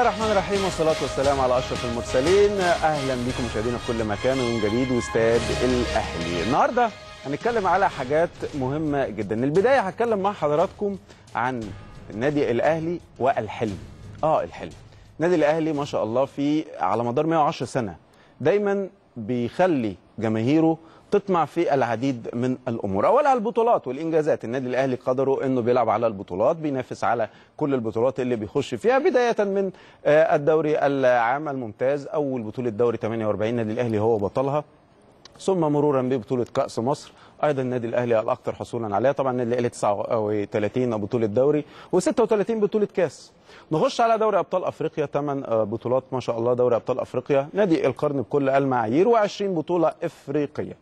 الله الرحمن الرحيم والصلاة والسلام على أشرف المرسلين أهلا بكم مشاهدينا في كل مكان من جديد واستاد الأهلي النهاردة هنتكلم على حاجات مهمة جدا البداية هتكلم مع حضراتكم عن النادي الأهلي والحلم آه الحلم النادي الأهلي ما شاء الله في على مدار 110 سنة دايما بيخلي جماهيره تطمع في العديد من الامور اولها البطولات والانجازات النادي الاهلي قدروا انه بيلعب على البطولات بينافس على كل البطولات اللي بيخش فيها بدايه من آه، الدوري العام الممتاز اول بطوله دوري 48 النادي الاهلي هو بطلها ثم مرورا ببطوله كاس مصر ايضا النادي الاهلي الاكثر حصولا عليها طبعا النادي الاهلي 39 بطوله دوري و36 بطوله كاس نخش على دوري ابطال افريقيا 8 آه، بطولات ما شاء الله دوري ابطال افريقيا نادي القرن بكل المعايير و20 بطوله افريقيه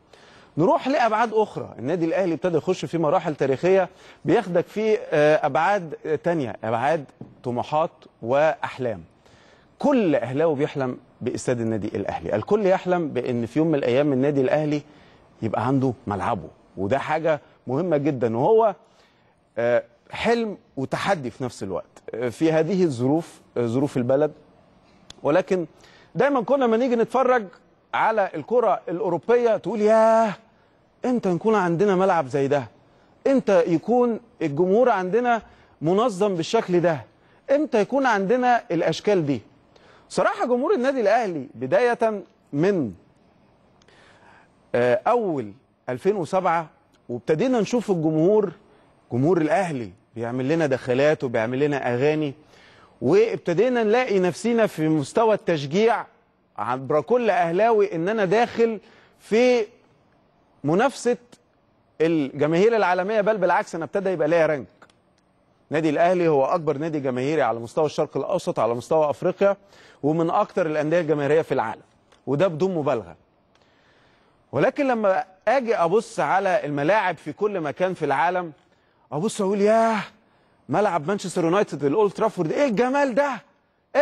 نروح لابعاد اخرى النادي الاهلي ابتدى يخش في مراحل تاريخيه بياخدك في آه، ابعاد تانية ابعاد طموحات واحلام كل اهلاوي بيحلم باستاد النادي الاهلي الكل يحلم بان في يوم من الايام النادي الاهلي يبقى عنده ملعبه وده حاجه مهمه جدا وهو آه، حلم وتحدي في نفس الوقت آه، في هذه الظروف ظروف البلد ولكن دايما كنا لما نيجي نتفرج على الكره الاوروبيه تقول ياه امتى نكون عندنا ملعب زي ده امتى يكون الجمهور عندنا منظم بالشكل ده امتى يكون عندنا الاشكال دي صراحه جمهور النادي الاهلي بدايه من آه، اول 2007 وابتدينا نشوف الجمهور جمهور الاهلي بيعمل لنا دخلات وبيعمل لنا اغاني وابتدينا نلاقي نفسينا في مستوى التشجيع عبر كل اهلاوي ان انا داخل في منافسه الجماهير العالميه بل بالعكس انا ابتدى يبقى ليها رانك نادي الاهلي هو اكبر نادي جماهيري على مستوى الشرق الاوسط على مستوى افريقيا ومن اكثر الانديه الجماهيريه في العالم وده بدون مبالغه ولكن لما اجي ابص على الملاعب في كل مكان في العالم ابص اقول ياه ملعب مانشستر يونايتد الاولد ترافورد ايه الجمال ده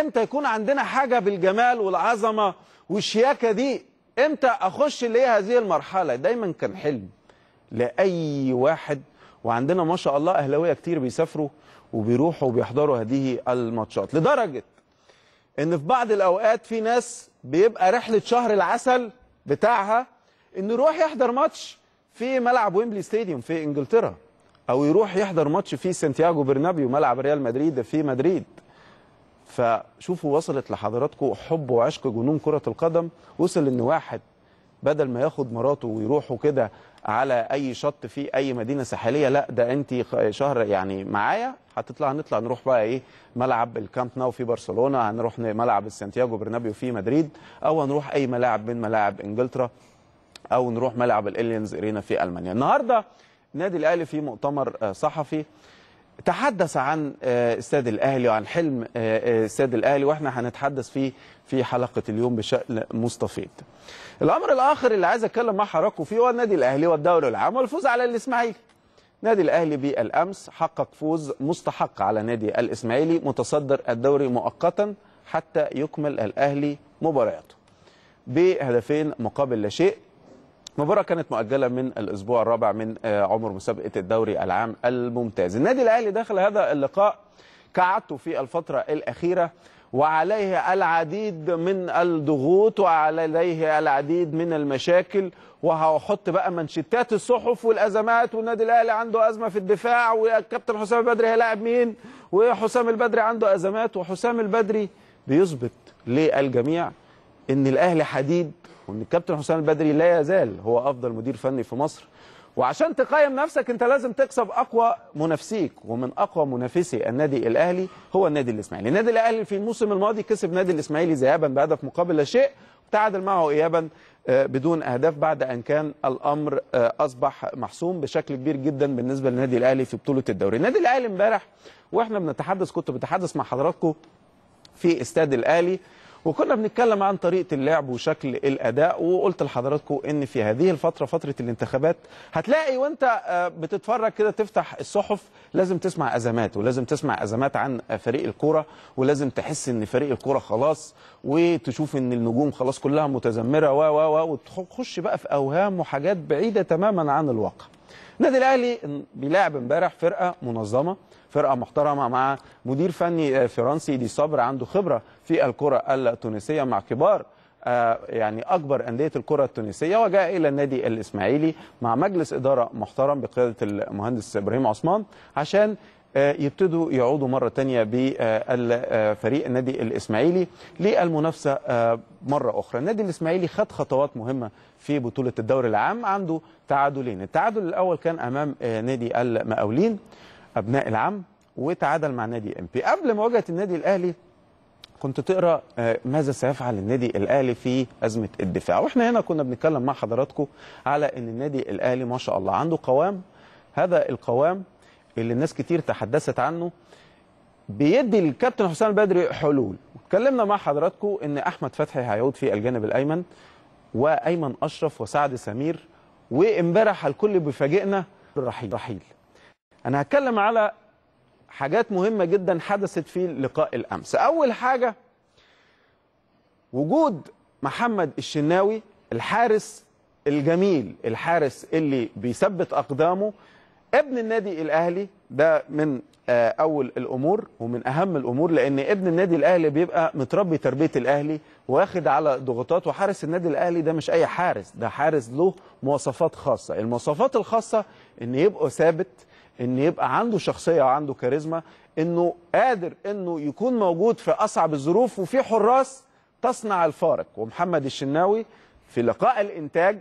امتى يكون عندنا حاجه بالجمال والعظمه والشياكه دي امتى اخش ليه هذه المرحله دايما كان حلم لاي واحد وعندنا ما شاء الله اهلاويه كتير بيسافروا وبيروحوا وبيحضروا هذه الماتشات لدرجه ان في بعض الاوقات في ناس بيبقى رحله شهر العسل بتاعها انه يروح يحضر ماتش في ملعب ويمبلي ستاديوم في انجلترا او يروح يحضر ماتش في سانتياغو برنابيو ملعب ريال مدريد في مدريد فشوفوا وصلت لحضراتكم حب وعشق جنون كرة القدم وصل ان واحد بدل ما ياخد مراته ويروحوا كده على اي شط في اي مدينه ساحليه لا ده انت شهر يعني معايا هتطلع نطلع نروح بقى ايه ملعب الكامب ناو في برشلونه هنروح ملعب السانتياجو برنابيو في مدريد او هنروح اي ملاعب من ملاعب انجلترا او نروح ملعب الإليانز ارينا في المانيا النهارده النادي الاهلي في مؤتمر آه، صحفي تحدث عن آه، استاد الاهلي وعن حلم آه، آه، استاد الاهلي واحنا هنتحدث فيه في حلقه اليوم بشكل مستفيض. الامر الاخر اللي عايز اتكلم مع حضراتكم فيه هو النادي الاهلي والدوري العام والفوز على الاسماعيلي. نادي الاهلي بالامس حقق فوز مستحق على نادي الاسماعيلي متصدر الدوري مؤقتا حتى يكمل الاهلي مبارياته. بهدفين مقابل لا شيء مباراه كانت مؤجله من الاسبوع الرابع من آه، عمر مسابقه الدوري العام الممتاز النادي الاهلي دخل هذا اللقاء كعدته في الفتره الاخيره وعليه العديد من الضغوط وعليه العديد من المشاكل وهحط بقى منشتات الصحف والازمات والنادي الاهلي عنده ازمه في الدفاع وكابتن حسام البدري هيلاعب مين وحسام البدري عنده ازمات وحسام البدري بيثبت للجميع ان الاهلي حديد وان الكابتن حسام البدري لا يزال هو افضل مدير فني في مصر وعشان تقيم نفسك انت لازم تكسب اقوى منافسيك ومن اقوى منافسي النادي الاهلي هو النادي الاسماعيلي النادي الاهلي في الموسم الماضي كسب نادي الاسماعيلي ذهابا بهدف مقابل لا شيء وتعادل معه ايابا آه، بدون اهداف بعد ان كان الامر آه، اصبح محسوم بشكل كبير جدا بالنسبه للنادي الاهلي في بطوله الدوري النادي الاهلي امبارح واحنا بنتحدث كنت بتحدث مع حضراتكم في استاد الاهلي وكنا بنتكلم عن طريقه اللعب وشكل الاداء وقلت لحضراتكم ان في هذه الفتره فتره الانتخابات هتلاقي وانت آه، بتتفرج كده تفتح الصحف لازم تسمع ازمات ولازم تسمع ازمات عن فريق الكوره ولازم تحس ان فريق الكوره خلاص وتشوف ان النجوم خلاص كلها متذمره و و و وتخش بقى في اوهام وحاجات بعيده تماما عن الواقع النادي الاهلي بيلاعب امبارح فرقه منظمه فرقه محترمه مع مدير فني آه، فرنسي دي صبر عنده خبره في الكره التونسيه مع كبار آه، يعني اكبر انديه الكره التونسيه وجاء الى النادي الاسماعيلي مع مجلس اداره محترم بقياده المهندس ابراهيم عثمان عشان آه، يبتدوا يعودوا مرة ثانيه بفريق النادي الإسماعيلي للمنافسة مرة أخرى النادي الإسماعيلي خد خطوات مهمة في بطولة الدوري العام عنده تعادلين التعادل الأول كان أمام نادي المقاولين ابناء العم وتعادل مع نادي انبي قبل مواجهه النادي الاهلي كنت تقرا آه، ماذا سيفعل النادي الاهلي في ازمه الدفاع واحنا هنا كنا بنتكلم مع حضراتكم على ان النادي الاهلي ما شاء الله عنده قوام هذا القوام اللي الناس كتير تحدثت عنه بيدي الكابتن حسام البدري حلول اتكلمنا مع حضراتكم ان احمد فتحي هيعود في الجانب الايمن وايمن اشرف وسعد سمير وامبارح الكل بيفاجئنا بالرحيل رحيل أنا هتكلم على حاجات مهمة جدا حدثت في لقاء الأمس أول حاجة وجود محمد الشناوي الحارس الجميل الحارس اللي بيثبت أقدامه ابن النادي الأهلي ده من آه، أول الأمور ومن أهم الأمور لأن ابن النادي الأهلي بيبقى متربي تربية الأهلي واخد على ضغوطات وحارس النادي الأهلي ده مش أي حارس ده حارس له مواصفات خاصة المواصفات الخاصة إن يبقوا ثابت ان يبقى عنده شخصيه وعنده كاريزما انه قادر انه يكون موجود في اصعب الظروف وفي حراس تصنع الفارق ومحمد الشناوي في لقاء الانتاج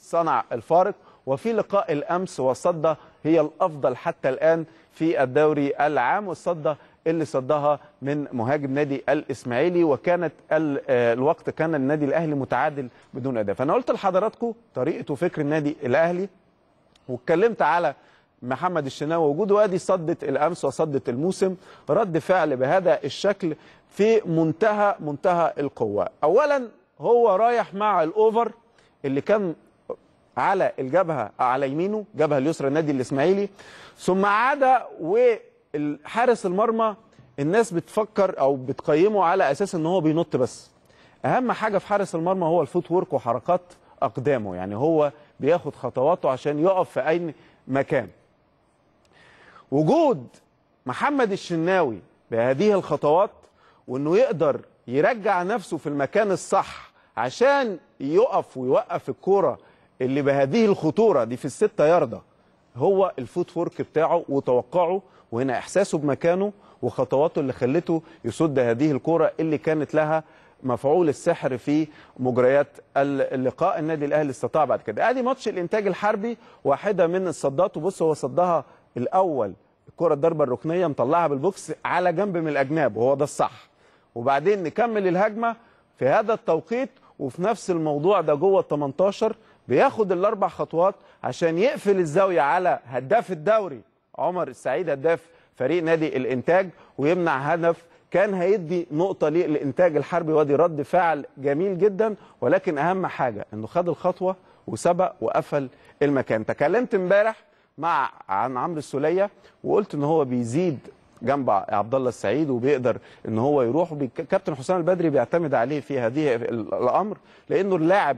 صنع الفارق وفي لقاء الامس وصدى هي الافضل حتى الان في الدوري العام والصده اللي صدها من مهاجم نادي الاسماعيلي وكانت آه، الوقت كان النادي الاهلي متعادل بدون اداء فانا قلت لحضراتكم طريقه وفكر النادي الاهلي واتكلمت على محمد الشناوي وجوده وادي صدت الامس وصدت الموسم رد فعل بهذا الشكل في منتهى منتهى القوه اولا هو رايح مع الاوفر اللي كان على الجبهه على يمينه جبهه اليسرى النادي الاسماعيلي ثم عاد وحارس المرمى الناس بتفكر او بتقيمه على اساس ان هو بينط بس اهم حاجه في حارس المرمى هو الفوت ورك وحركات اقدامه يعني هو بياخد خطواته عشان يقف في اي مكان وجود محمد الشناوي بهذه الخطوات وانه يقدر يرجع نفسه في المكان الصح عشان يقف ويوقف الكوره اللي بهذه الخطوره دي في الستة ياردة هو الفوت فورك بتاعه وتوقعه وهنا احساسه بمكانه وخطواته اللي خلته يسد هذه الكوره اللي كانت لها مفعول السحر في مجريات اللقاء النادي الاهلي استطاع بعد كده ادي ماتش الانتاج الحربي واحده من الصدات وبص هو صدها الاول الكره الضربه الركنيه مطلعها بالبوكس على جنب من الاجناب وهو ده الصح وبعدين نكمل الهجمه في هذا التوقيت وفي نفس الموضوع ده جوه ال 18 بياخد الاربع خطوات عشان يقفل الزاويه على هداف الدوري عمر السعيد هداف فريق نادي الانتاج ويمنع هدف كان هيدي نقطه للانتاج الحربي وادي رد فعل جميل جدا ولكن اهم حاجه انه خد الخطوه وسبق وقفل المكان تكلمت امبارح مع عن عمرو السوليه وقلت ان هو بيزيد جنب عبد الله السعيد وبيقدر ان هو يروح كابتن حسام البدري بيعتمد عليه في هذه الامر لانه اللاعب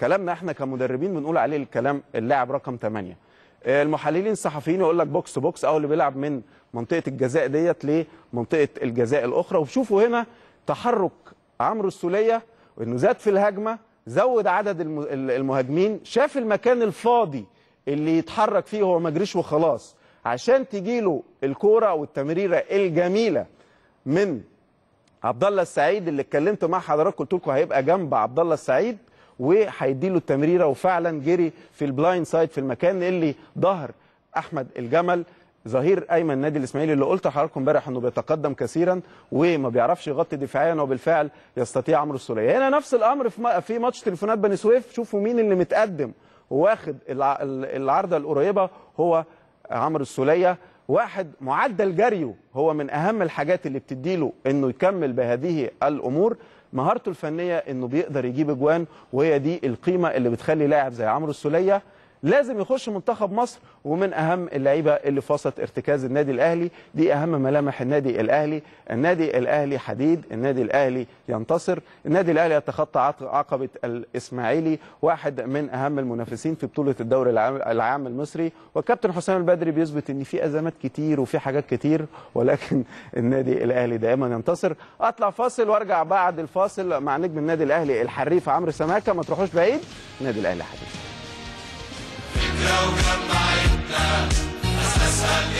كلامنا احنا كمدربين بنقول عليه الكلام اللاعب رقم 8 المحللين الصحفيين يقول لك بوكس بوكس او اللي بيلعب من منطقه الجزاء ديت لمنطقه الجزاء الاخرى وشوفوا هنا تحرك عمرو السوليه انه زاد في الهجمه زود عدد المهاجمين شاف المكان الفاضي اللي يتحرك فيه هو ما جريش وخلاص عشان تجيله الكوره والتمريره الجميله من عبد الله السعيد اللي اتكلمت مع حضراتكم قلت لكم هيبقى جنب عبد الله السعيد وهيدي له التمريره وفعلا جري في البلايند سايد في المكان اللي ظهر احمد الجمل ظهير ايمن نادي الاسماعيلي اللي قلت لحضراتكم امبارح انه بيتقدم كثيرا وما بيعرفش يغطي دفاعيا وبالفعل يستطيع عمرو السوليه هنا نفس الامر في ماتش تليفونات بني سويف شوفوا مين اللي متقدم واخد العارضه القريبه هو عمرو السوليه واحد معدل جريه هو من اهم الحاجات اللي بتديله انه يكمل بهذه الامور مهارته الفنيه انه بيقدر يجيب اجوان وهي دي القيمه اللي بتخلي لاعب زي عمرو السوليه لازم يخش منتخب مصر ومن اهم اللعيبه اللي فاصت ارتكاز النادي الاهلي دي اهم ملامح النادي الاهلي النادي الاهلي حديد النادي الاهلي ينتصر النادي الاهلي يتخطى عقبه الاسماعيلي واحد من اهم المنافسين في بطوله الدوري العام المصري والكابتن حسام البدري بيثبت ان في ازمات كتير وفي حاجات كتير ولكن النادي الاهلي دائما ينتصر اطلع فاصل وارجع بعد الفاصل مع نجم النادي الاهلي الحريف عمرو سماكه ما تروحوش بعيد النادي الاهلي حديد لو جمعتنا أساسها